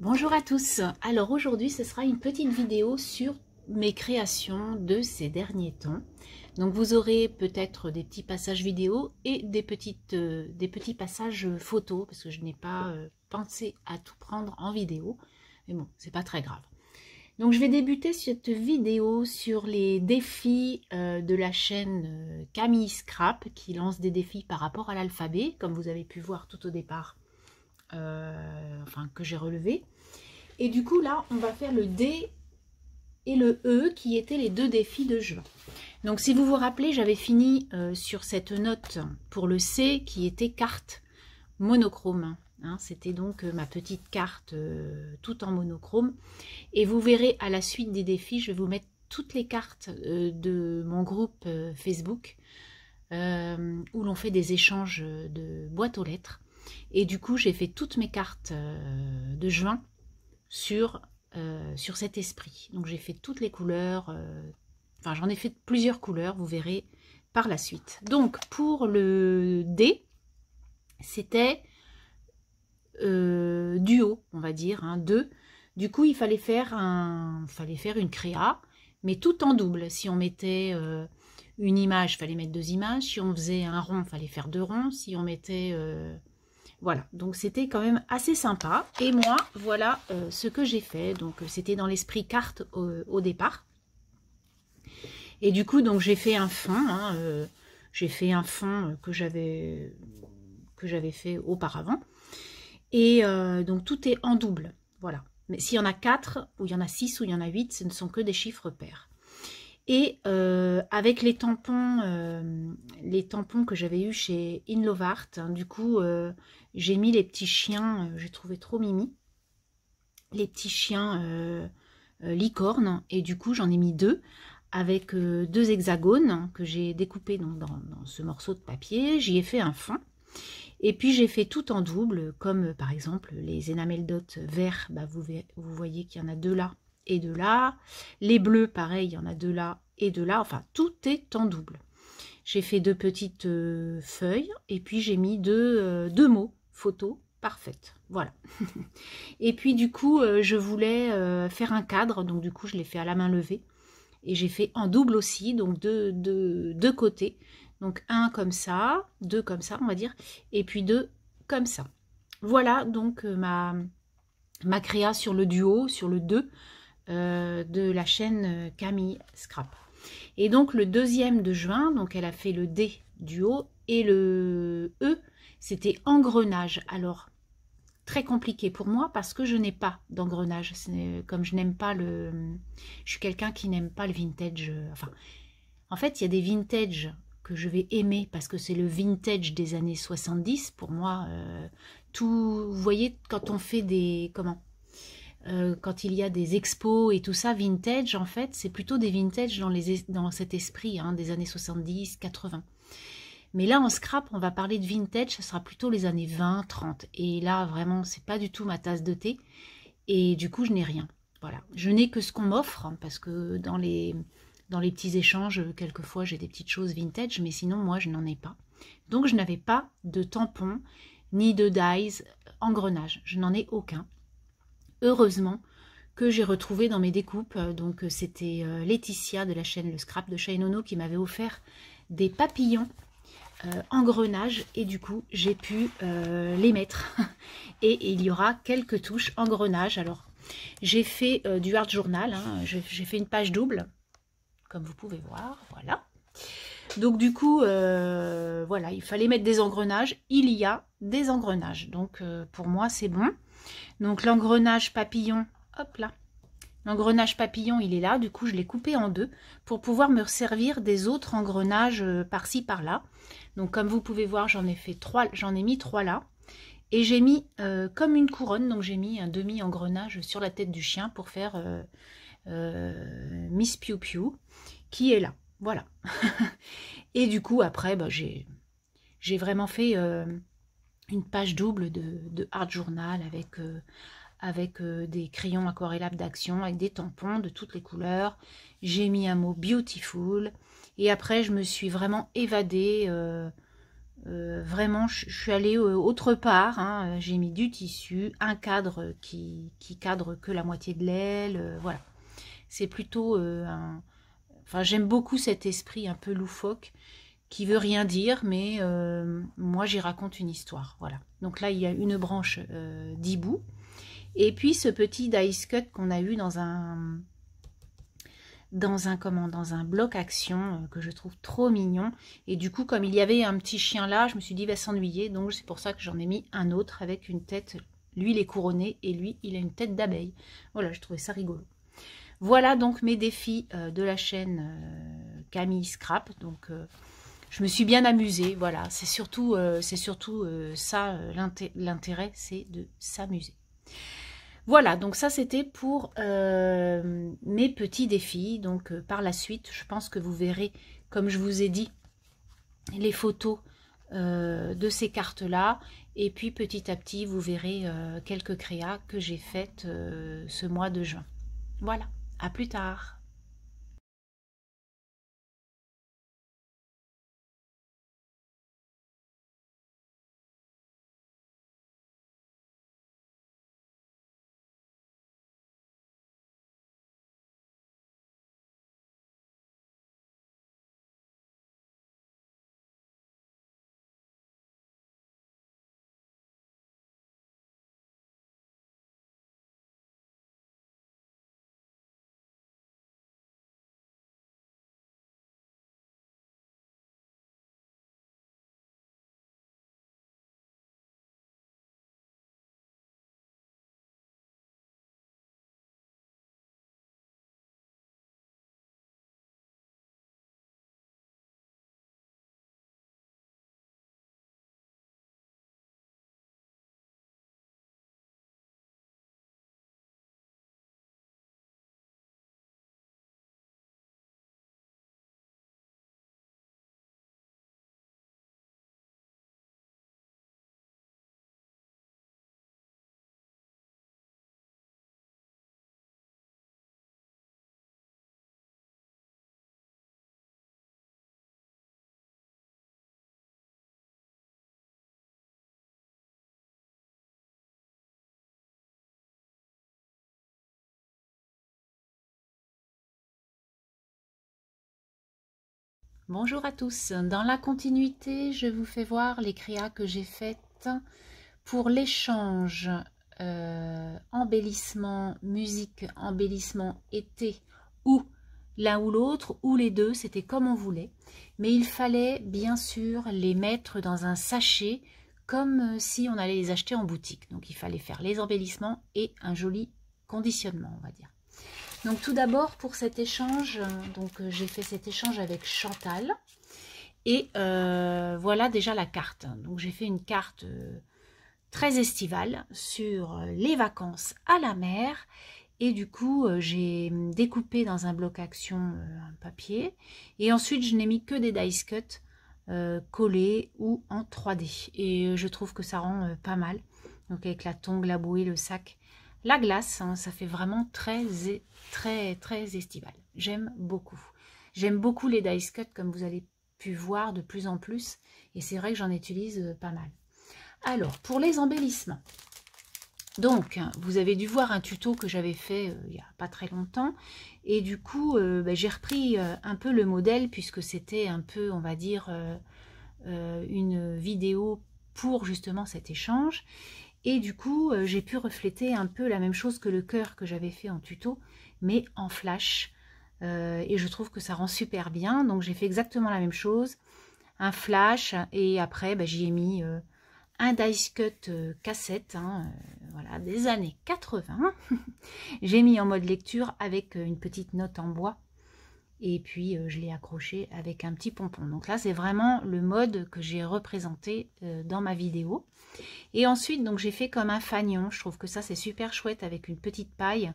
Bonjour à tous, alors aujourd'hui ce sera une petite vidéo sur mes créations de ces derniers temps. Donc vous aurez peut-être des petits passages vidéo et des, petites, euh, des petits passages photos parce que je n'ai pas euh, pensé à tout prendre en vidéo, mais bon c'est pas très grave. Donc je vais débuter cette vidéo sur les défis euh, de la chaîne Camille Scrap qui lance des défis par rapport à l'alphabet comme vous avez pu voir tout au départ euh, enfin que j'ai relevé. Et du coup, là, on va faire le D et le E qui étaient les deux défis de juin. Donc, si vous vous rappelez, j'avais fini euh, sur cette note pour le C qui était carte monochrome. Hein. C'était donc euh, ma petite carte tout en monochrome. Et vous verrez à la suite des défis, je vais vous mettre toutes les cartes de mon groupe Facebook où l'on fait des échanges de boîtes aux lettres. Et du coup, j'ai fait toutes mes cartes euh, de juin sur, euh, sur cet esprit. Donc j'ai fait toutes les couleurs, euh, enfin j'en ai fait plusieurs couleurs, vous verrez par la suite. Donc pour le D, c'était duo, on va dire, un hein, deux. Du coup, il fallait faire, un, fallait faire une créa, mais tout en double. Si on mettait une image, il fallait mettre deux images. Si on faisait un rond, il fallait faire deux ronds. Si on mettait voilà, donc c'était quand même assez sympa. Et moi, voilà euh, ce que j'ai fait. Donc euh, c'était dans l'esprit carte au, départ. Et du coup, donc j'ai fait un fond. Hein, euh, j'ai fait un fond que j'avais que j'avais fait auparavant. Et donc tout est en double. Voilà. Mais s'il y en a quatre, ou il y en a six, ou il y en a huit, ce ne sont que des chiffres pairs. Et avec les tampons, les tampons que j'avais eu chez Inlovart, hein, du coup, j'ai mis les petits chiens, euh, j'ai trouvé trop mimi, les petits chiens euh, euh, licornes, et du coup j'en ai mis deux avec deux hexagones que j'ai découpés dans, ce morceau de papier. J'y ai fait un fond. Et puis j'ai fait tout en double, comme par exemple les d'ots verts, bah, vous, vous voyez qu'il y en a deux là et deux là. Les bleus, pareil, il y en a deux là et deux là. Enfin, tout est en double. J'ai fait deux petites feuilles et puis j'ai mis deux, deux mots photo parfaite. Voilà. et puis du coup, euh, je voulais euh, faire un cadre, donc du coup, je l'ai fait à la main levée. Et j'ai fait en double aussi, donc deux, deux, deux côtés. Donc un comme ça, deux comme ça, on va dire, et puis deux comme ça. Voilà donc euh, ma, ma créa sur le duo, sur le 2 de la chaîne Camille Scrap. Et donc le deuxième de juin, donc elle a fait le D duo et le E c'était engrenage. Alors, très compliqué pour moi parce que je n'ai pas d'engrenage. Comme je n'aime pas le... Je suis quelqu'un qui n'aime pas le vintage. Euh, enfin, en fait, il y a des vintage que je vais aimer parce que c'est le vintage des années 70 pour moi. Euh, tout, vous voyez, quand on fait des... Comment euh, quand il y a des expos et tout ça, vintage, en fait, c'est plutôt des vintage dans, les, dans cet esprit hein, des années 70, 80. Mais là, en scrap, on va parler de vintage, ce sera plutôt les années 20, 30. Et là, vraiment, c'est pas du tout ma tasse de thé. Et du coup, je n'ai rien. Voilà. Je n'ai que ce qu'on m'offre, hein, parce que dans les, dans les petits échanges, quelquefois, j'ai des petites choses vintage, mais sinon, moi, je n'en ai pas. Donc, je n'avais pas de tampons, ni de dies, engrenage. Je n'en ai aucun. Heureusement que j'ai retrouvé dans mes découpes, euh, donc euh, c'était euh, Laetitia de la chaîne Le Scrap de Nono qui m'avait offert des papillons euh, engrenage et du coup j'ai pu euh, les mettre et, il y aura quelques touches engrenage alors j'ai fait euh, du art journal hein. j'ai fait une page double comme vous pouvez voir voilà donc du coup voilà il fallait mettre des engrenages il y a des engrenages donc pour moi c'est bon donc l'engrenage papillon hop là L'engrenage papillon, il est là, du coup je l'ai coupé en deux pour pouvoir me servir des autres engrenages euh, par-ci par-là. Donc comme vous pouvez voir, j'en ai fait trois, j'en ai mis trois là. Et j'ai mis euh, comme une couronne, donc j'ai mis un demi-engrenage sur la tête du chien pour faire euh, Miss Pew Pew qui est là. Voilà. et du coup, après, bah, j'ai vraiment fait une page double de, de, art journal avec avec euh, des crayons aquarellables d'action, avec des tampons de toutes les couleurs. J'ai mis un mot beautiful. Et après, je me suis vraiment évadée. Euh, euh, vraiment, je, suis allée autre part. Hein. J'ai mis du tissu, un cadre qui, cadre que la moitié de l'aile. voilà. C'est plutôt Enfin, j'aime beaucoup cet esprit un peu loufoque qui veut rien dire, mais moi, j'y raconte une histoire. Voilà. Donc là, il y a une branche d'hibou et puis ce petit dice cut qu'on a eu dans un dans un comment dans un bloc action euh, que je trouve trop mignon et du coup comme il y avait un petit chien là je me suis dit il va s'ennuyer donc c'est pour ça que j'en ai mis un autre avec une tête lui il est couronné et lui il a une tête d'abeille voilà je trouvais ça rigolo voilà donc mes défis euh, de la chaîne euh, Camille Scrap. Donc je me suis bien amusée, voilà. C'est surtout, c'est surtout ça l'intérêt, c'est de s'amuser. Voilà, donc ça c'était pour euh, mes petits défis. Donc euh, par la suite, je pense que vous verrez, comme je vous ai dit, les photos euh, de ces cartes-là. Et puis petit à petit, vous verrez quelques créas que j'ai faites ce mois de juin. Voilà, à plus tard Bonjour à tous, dans la continuité je vous fais voir les créas que j'ai faites pour l'échange euh, embellissement musique, embellissement été ou l'un ou l'autre ou les deux, c'était comme on voulait mais il fallait bien sûr les mettre dans un sachet comme euh, si on allait les acheter en boutique donc il fallait faire les embellissements et un joli conditionnement on va dire donc tout d'abord pour cet échange, euh, donc euh, j'ai fait cet échange avec Chantal. Et euh, voilà déjà la carte. Donc j'ai fait une carte très estivale sur les vacances à la mer. Et du coup, j'ai hum, découpé dans un bloc action un papier. Et ensuite, je n'ai mis que des dice cuts collés ou en 3D. Et je trouve que ça rend pas mal. Donc avec la tongue, la bouée, le sac, la glace, hein, ça fait vraiment très, très, très estival. J'aime beaucoup. J'aime beaucoup les dice cuts, comme vous avez pu voir de plus en plus. Et c'est vrai que j'en utilise euh, pas mal. Alors, pour les embellissements. Donc, hein, vous avez dû voir un tuto que j'avais fait euh, il n'y a pas très longtemps. Et du coup, euh, ben, j'ai repris un peu le modèle puisque c'était un peu, on va dire, une vidéo pour justement cet échange. Et du coup, euh, j'ai pu refléter un peu la même chose que le cœur que j'avais fait en tuto, mais en flash. Euh, et je trouve que ça rend super bien. Donc j'ai fait exactement la même chose, un flash, et après j'ai bah, j'y ai mis euh, un dice cut cassette, hein, voilà, des années 80. j'ai mis en mode lecture avec une petite note en bois et puis euh, je l'ai accroché avec un petit pompon. Donc là c'est vraiment le mode que j'ai représenté euh, dans ma vidéo. Et ensuite donc j'ai fait comme un fanion, je trouve que ça c'est super chouette avec une petite paille,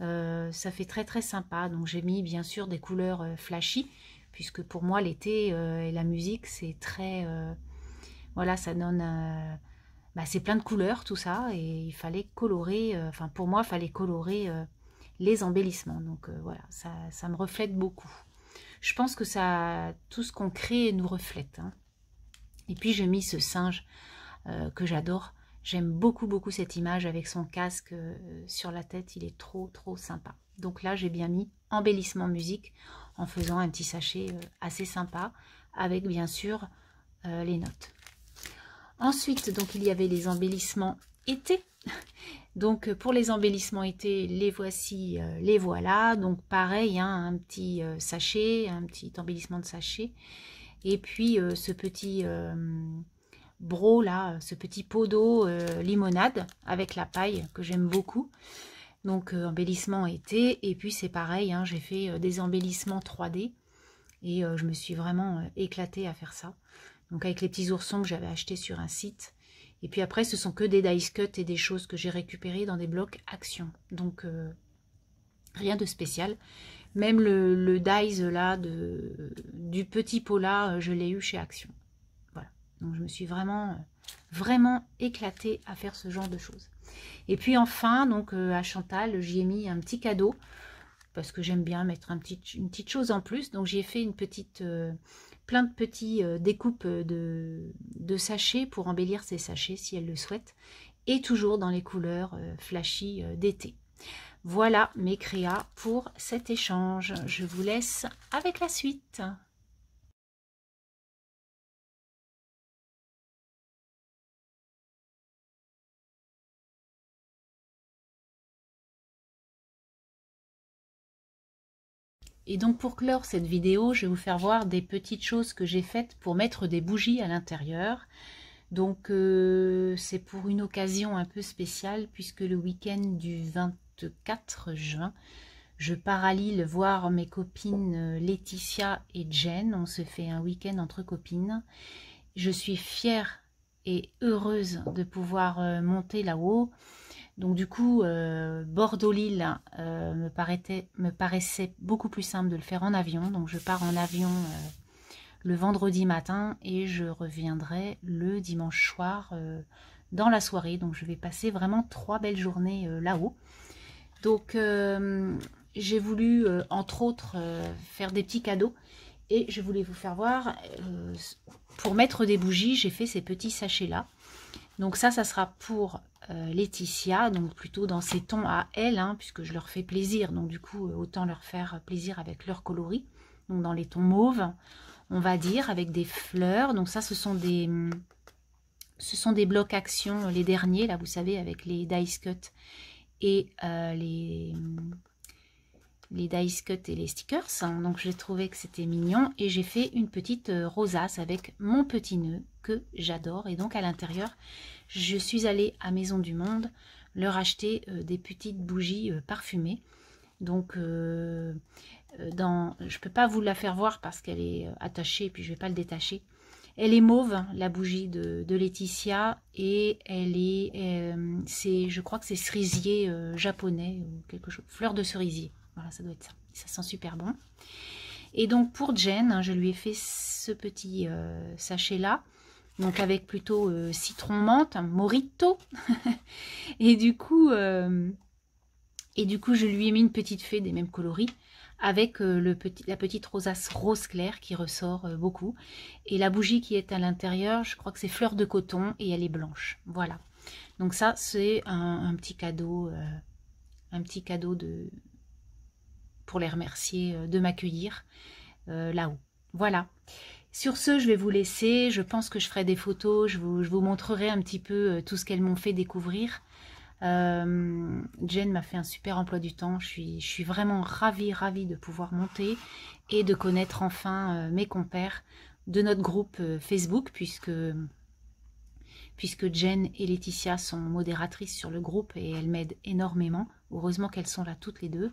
euh, ça fait très très sympa. Donc j'ai mis bien sûr des couleurs flashy, puisque pour moi l'été et la musique c'est très... voilà ça donne... Bah, c'est plein de couleurs tout ça, et il fallait colorer, enfin pour moi il fallait colorer les embellissements. Donc euh, voilà, ça, ça, me reflète beaucoup. Je pense que ça, tout ce qu'on crée nous reflète. Hein. Et puis j'ai mis ce singe euh, que j'adore. J'aime beaucoup beaucoup cette image avec son casque euh, sur la tête. Il est trop trop sympa. Donc là j'ai bien mis embellissement musique en faisant un petit sachet assez sympa avec bien sûr les notes. Ensuite donc il y avait les embellissements été Donc euh, pour les embellissements été, les voici, euh, les voilà. Donc pareil, hein, un petit euh, sachet, un petit embellissement de sachet. Et puis ce petit bro là, ce petit pot d'eau limonade avec la paille que j'aime beaucoup. Donc embellissement été. Et puis c'est pareil, hein, j'ai fait des embellissements 3D. Et je me suis vraiment éclatée à faire ça. Donc avec les petits oursons que j'avais achetés sur un site. Et puis après, ce sont que des dice cuts et des choses que j'ai récupérées dans des blocs Action. Donc, euh, rien de spécial. Même le, dice là, de, du petit pot là, euh, je l'ai eu chez Action. Voilà. Donc, je me suis vraiment, euh, vraiment éclatée à faire ce genre de choses. Et puis enfin, donc à Chantal, j'y ai mis un petit cadeau parce que j'aime bien mettre un petit, une petite chose en plus. Donc j'ai fait une petite, plein de petits euh, découpes euh, de, sachets pour embellir ses sachets si elle le souhaite. Et toujours dans les couleurs euh, flashy d'été. Voilà mes créas pour cet échange. Je vous laisse avec la suite. Et donc pour clore cette vidéo, je vais vous faire voir des petites choses que j'ai faites pour mettre des bougies à l'intérieur. Donc euh, c'est pour une occasion un peu spéciale puisque le week-end du 24 juin, je pars à Lille voir mes copines euh, Laetitia et Jen. On se fait un week-end entre copines. Je suis fière et heureuse de pouvoir euh, monter là-haut. Donc du coup, euh, Bordeaux-Lille euh, me, paraissait beaucoup plus simple de le faire en avion. Donc je pars en avion euh, le vendredi matin et je reviendrai le dimanche soir dans la soirée. Donc je vais passer vraiment trois belles journées là-haut. Donc j'ai voulu, entre autres, faire des petits cadeaux. Et je voulais vous faire voir, pour mettre des bougies, j'ai fait ces petits sachets-là. Donc ça, ça sera pour euh, Laetitia, donc plutôt dans ses tons à elle, hein, puisque je leur fais plaisir, donc du coup euh, autant leur faire plaisir avec leurs coloris, donc dans les tons mauves, on va dire, avec des fleurs, donc ça ce sont des, hum, ce sont des blocs actions, euh, les derniers, là vous savez, avec les dice cuts et les, les dice cuts et les stickers, donc j'ai trouvé que c'était mignon, et j'ai fait une petite rosace avec mon petit nœud, que j'adore. Et donc à l'intérieur, je suis allée à Maison du Monde leur acheter euh, des petites bougies euh, parfumées. Donc euh, dans, je ne peux pas vous la faire voir parce qu'elle est attachée et puis je ne vais pas le détacher. Elle est mauve, hein, la bougie de, Laetitia, et elle est, c'est, je crois que c'est cerisier japonais ou quelque chose, fleur de cerisier. Voilà, ça doit être ça. Ça sent super bon. Et donc pour Jen, hein, je lui ai fait ce petit sachet là donc avec plutôt euh, citron menthe, un morito. et du coup, euh, et du coup, je lui ai mis une petite fée des mêmes coloris avec euh, le petit, la petite rosace rose clair qui ressort beaucoup. Et la bougie qui est à l'intérieur, je crois que c'est fleur de coton et elle est blanche. Voilà. Donc ça, c'est un, un, petit cadeau, un petit cadeau de pour les remercier de m'accueillir là-haut. Voilà. Sur ce, je vais vous laisser. Je pense que je ferai des photos. Je vous, montrerai un petit peu euh, tout ce qu'elles m'ont fait découvrir. Euh, Jen m'a fait un super emploi du temps. Je suis, je suis, vraiment ravie, ravie de pouvoir monter et de connaître enfin euh, mes compères de notre groupe Facebook, puisque, puisque Jen et Laetitia sont modératrices sur le groupe et elles m'aident énormément. Heureusement qu'elles sont là toutes les deux.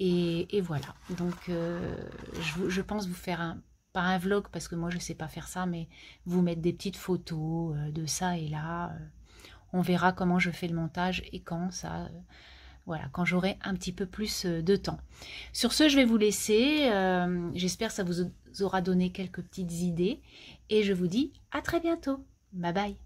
Et, voilà, donc je pense vous faire un pas un vlog parce que moi je sais pas faire ça, mais vous mettre des petites photos euh, de ça et là. Euh, on verra comment je fais le montage et quand ça. Euh, voilà, quand j'aurai un petit peu plus de temps. Sur ce, je vais vous laisser. J'espère que ça vous aura donné quelques petites idées. Et je vous dis à très bientôt. Bye bye.